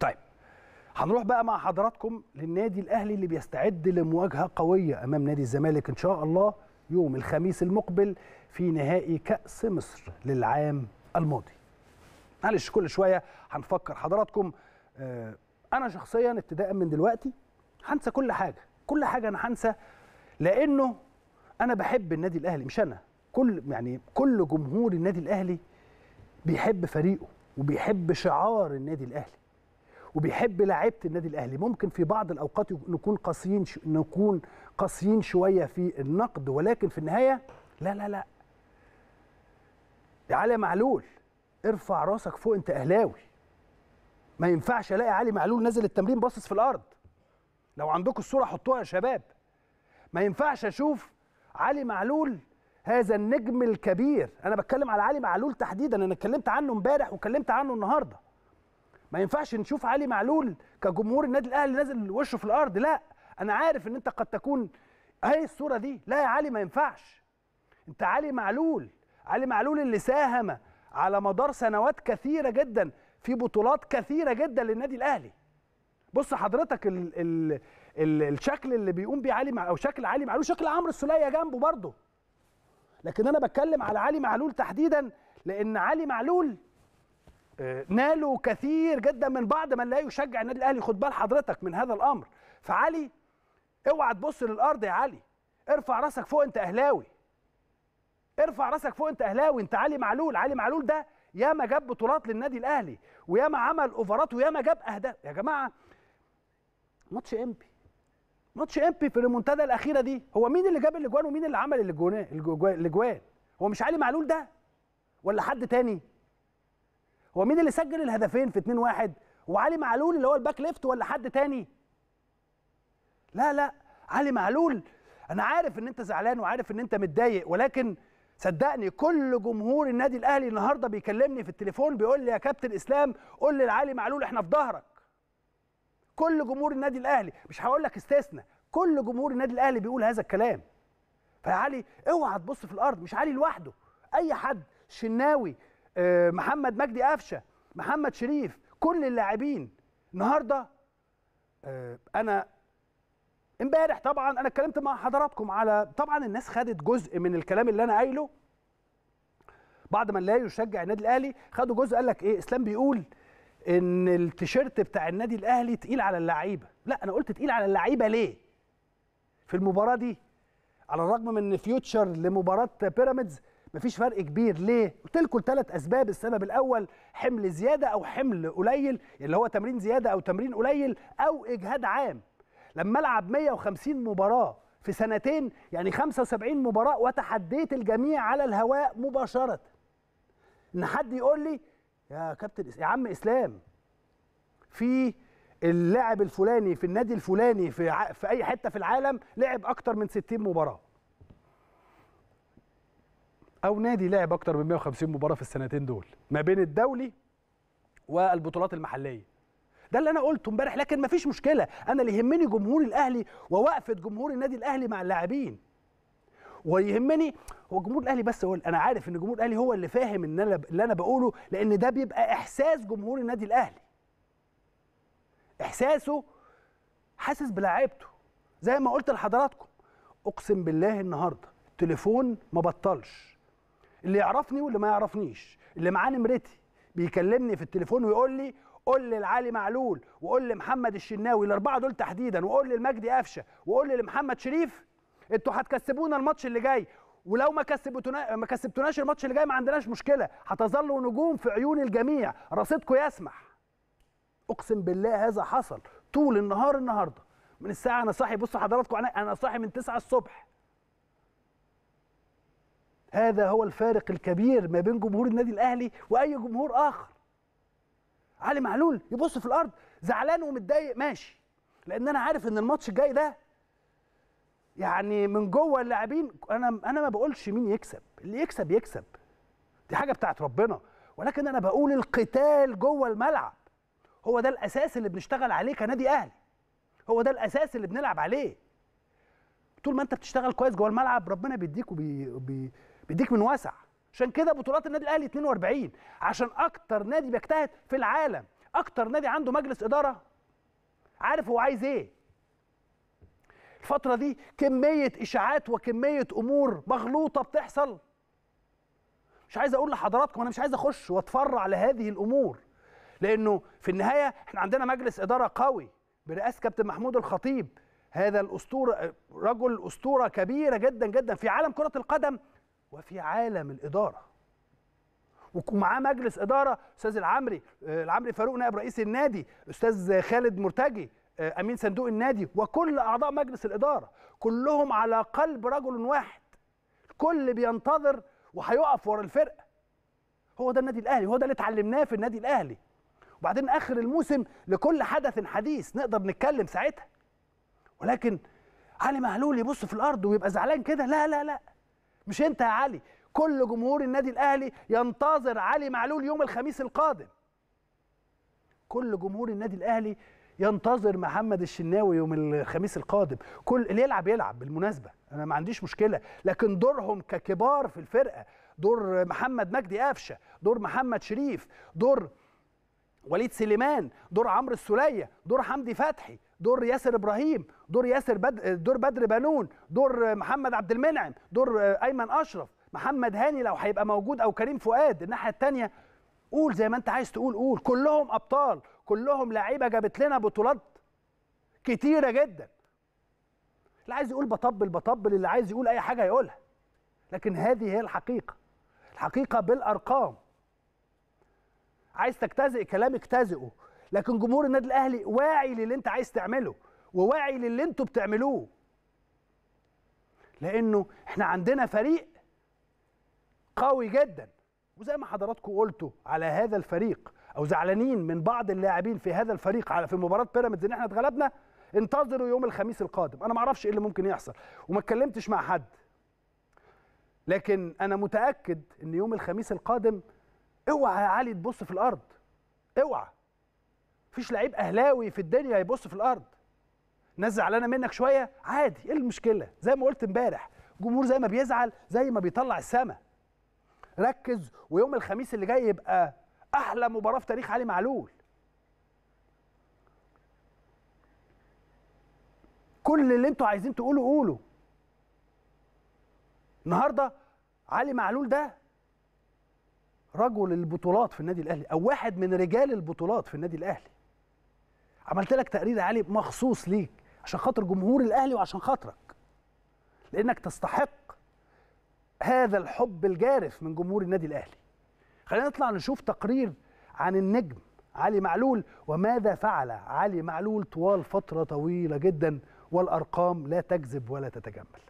طيب هنروح بقى مع حضراتكم للنادي الاهلي اللي بيستعد لمواجهه قويه امام نادي الزمالك ان شاء الله يوم الخميس المقبل في نهائي كاس مصر للعام الماضي معلش كل شويه هنفكر حضراتكم آه، انا شخصيا ابتداء من دلوقتي هنسى كل حاجه كل حاجه انا هنسى لانه انا بحب النادي الاهلي مش انا كل يعني كل جمهور النادي الاهلي بيحب فريقه وبيحب شعار النادي الاهلي وبيحب لعيبه النادي الاهلي ممكن في بعض الاوقات نكون قاسيين نكون قاسيين شويه في النقد ولكن في النهايه لا لا لا يا علي معلول ارفع راسك فوق انت اهلاوي ما ينفعش الاقي علي معلول نازل التمرين باصص في الارض لو عندكم الصوره حطوها يا شباب ما ينفعش اشوف علي معلول هذا النجم الكبير انا بتكلم على علي معلول تحديدا انا اتكلمت عنه امبارح واتكلمت عنه النهارده ما ينفعش نشوف علي معلول كجمهور النادي الاهلي نازل وشه في الارض لا انا عارف ان انت قد تكون هي الصوره دي لا يا علي ما ينفعش انت علي معلول علي معلول اللي ساهم على مدار سنوات كثيره جدا في بطولات كثيره جدا للنادي الاهلي بص حضرتك ال ال ال الشكل اللي بيقوم بيه علي او شكل علي معلول شكل عمرو السوليه جنبه برضه لكن انا بتكلم على علي معلول تحديدا لان علي معلول نالوا كثير جدا من بعض من لا يشجع النادي الاهلي خد بال حضرتك من هذا الامر فعلي اوعى تبص للارض يا علي ارفع راسك فوق انت اهلاوي ارفع راسك فوق انت اهلاوي انت علي معلول علي معلول ده ياما جاب بطولات للنادي الاهلي وياما عمل اوفرات وياما جاب اهداف يا جماعه ماتش امبي ماتش امبي في المنتدى الاخيره دي هو مين اللي جاب الاجوان ومين اللي عمل الاجوان الاجوان هو مش علي معلول ده ولا حد تاني هو مين اللي سجل الهدفين في 2-1 وعلي معلول اللي هو الباك ليفت ولا حد تاني لا لا علي معلول انا عارف ان انت زعلان وعارف ان انت متضايق ولكن صدقني كل جمهور النادي الاهلي النهارده بيكلمني في التليفون بيقول لي يا كابتن اسلام قول لعلي معلول احنا في ظهرك كل جمهور النادي الاهلي مش هقول لك استثنى كل جمهور النادي الاهلي بيقول هذا الكلام فيا علي اوعى تبص في الارض مش علي لوحده اي حد شناوي آه، محمد مجدي قفشه محمد شريف كل اللاعبين النهارده آه، انا امبارح طبعا انا اتكلمت مع حضراتكم على طبعا الناس خدت جزء من الكلام اللي انا قايله بعد ما لا يشجع النادي الاهلي خدوا جزء قال لك ايه اسلام بيقول ان التيشيرت بتاع النادي الاهلي تقيل على اللعيبه لا انا قلت تقيل على اللعيبه ليه في المباراه دي على الرغم من ان فيوتشر لمباراه بيراميدز مفيش فرق كبير ليه قلت لكم ثلاث اسباب السبب الاول حمل زياده او حمل قليل اللي هو تمرين زياده او تمرين قليل او اجهاد عام لما العب 150 مباراه في سنتين يعني 75 مباراه وتحديت الجميع على الهواء مباشره ان حد يقول لي يا كابتن يا عم اسلام في اللاعب الفلاني في النادي الفلاني في في اي حته في العالم لعب اكتر من 60 مباراه او نادي لعب اكتر من 150 مباراه في السنتين دول ما بين الدولي والبطولات المحليه ده اللي انا قلته امبارح لكن مفيش مشكله انا اللي يهمني جمهور الاهلي ووقفه جمهور النادي الاهلي مع اللاعبين ويهمني هو جمهور الاهلي بس هو انا عارف ان جمهور الاهلي هو اللي فاهم ان انا اللي انا بقوله لان ده بيبقى احساس جمهور النادي الاهلي احساسه حاسس بلاعيبته زي ما قلت لحضراتكم اقسم بالله النهارده التليفون ما بطلش اللي يعرفني واللي ما يعرفنيش اللي معاه نمرتي بيكلمني في التليفون ويقول لي قول لي لعلي معلول وقول لي محمد الشناوي الاربعه دول تحديدا وقول لي لمجدي قفشه وقول لي لمحمد شريف انتوا هتكسبونا الماتش اللي جاي ولو ما كسبتونا ما كسبتوناش الماتش اللي جاي ما عندناش مشكله هتظلوا نجوم في عيون الجميع رصيدكم يسمح اقسم بالله هذا حصل طول النهار النهارده من الساعه انا صاحي بصوا حضراتكم انا صاحي من 9 الصبح هذا هو الفارق الكبير ما بين جمهور النادي الاهلي واي جمهور اخر علي معلول يبص في الارض زعلان ومتضايق ماشي لان انا عارف ان الماتش الجاي ده يعني من جوه اللاعبين انا انا ما بقولش مين يكسب اللي يكسب يكسب دي حاجه بتاعت ربنا ولكن انا بقول القتال جوه الملعب هو ده الاساس اللي بنشتغل عليه كنادي اهلي هو ده الاساس اللي بنلعب عليه طول ما انت بتشتغل كويس جوه الملعب ربنا بيديك وبي بيديك من واسع عشان كده بطولات النادي الاهلي 42 عشان اكتر نادي بيجتهد في العالم اكتر نادي عنده مجلس اداره عارف هو عايز ايه الفتره دي كميه اشاعات وكميه امور مغلوطه بتحصل مش عايز اقول لحضراتكم انا مش عايز اخش واتفرع لهذه الامور لانه في النهايه احنا عندنا مجلس اداره قوي برئاسه كابتن محمود الخطيب هذا الاسطوره رجل اسطوره كبيره جدا جدا في عالم كره القدم وفي عالم الاداره ومعاه مجلس اداره استاذ العمري آه، العمري فاروق نائب رئيس النادي استاذ خالد مرتجي آه، امين صندوق النادي وكل اعضاء مجلس الاداره كلهم على قلب رجل واحد الكل بينتظر وهيقف ورا الفرقه هو ده النادي الاهلي هو ده اللي اتعلمناه في النادي الاهلي وبعدين اخر الموسم لكل حدث حديث نقدر نتكلم ساعتها ولكن علي مهلول يبص في الارض ويبقى زعلان كده لا لا لا مش انت يا علي كل جمهور النادي الاهلي ينتظر علي معلول يوم الخميس القادم كل جمهور النادي الاهلي ينتظر محمد الشناوي يوم الخميس القادم كل اللي يلعب يلعب بالمناسبه انا ما عنديش مشكله لكن دورهم ككبار في الفرقه دور محمد مجدي قفشه دور محمد شريف دور وليد سليمان دور عمرو السوليه دور حمدي فتحي دور ياسر ابراهيم دور ياسر بد... دور بدر بنون دور محمد عبد المنعم دور ايمن اشرف محمد هاني لو هيبقى موجود او كريم فؤاد الناحيه الثانيه قول زي ما انت عايز تقول قول كلهم ابطال كلهم لعيبه جابت لنا بطولات كتيره جدا اللي عايز يقول بطبل بطبل اللي عايز يقول اي حاجه يقولها لكن هذه هي الحقيقه الحقيقه بالارقام عايز تجتزئ كلام اجتزئه لكن جمهور النادي الاهلي واعي للي انت عايز تعمله وواعي للي انتوا بتعملوه لانه احنا عندنا فريق قوي جدا وزي ما حضراتكم قلتوا على هذا الفريق او زعلانين من بعض اللاعبين في هذا الفريق على في مباراه بيراميدز ان احنا اتغلبنا انتظروا يوم الخميس القادم انا ما اعرفش ايه اللي ممكن يحصل وما اتكلمتش مع حد لكن انا متاكد ان يوم الخميس القادم اوعى يا علي تبص في الارض اوعى مفيش لعيب اهلاوي في الدنيا هيبص في الارض ناس زعلانه منك شويه عادي ايه المشكله زي ما قلت امبارح جمهور زي ما بيزعل زي ما بيطلع السما ركز ويوم الخميس اللي جاي يبقى احلى مباراه في تاريخ علي معلول كل اللي انتوا عايزين تقولوا قولوا النهارده علي معلول ده رجل البطولات في النادي الاهلي او واحد من رجال البطولات في النادي الاهلي عملت لك تقرير يا علي مخصوص ليك عشان خاطر جمهور الاهلي وعشان خاطرك لانك تستحق هذا الحب الجارف من جمهور النادي الاهلي خلينا نطلع نشوف تقرير عن النجم علي معلول وماذا فعل علي معلول طوال فتره طويله جدا والارقام لا تكذب ولا تتجمل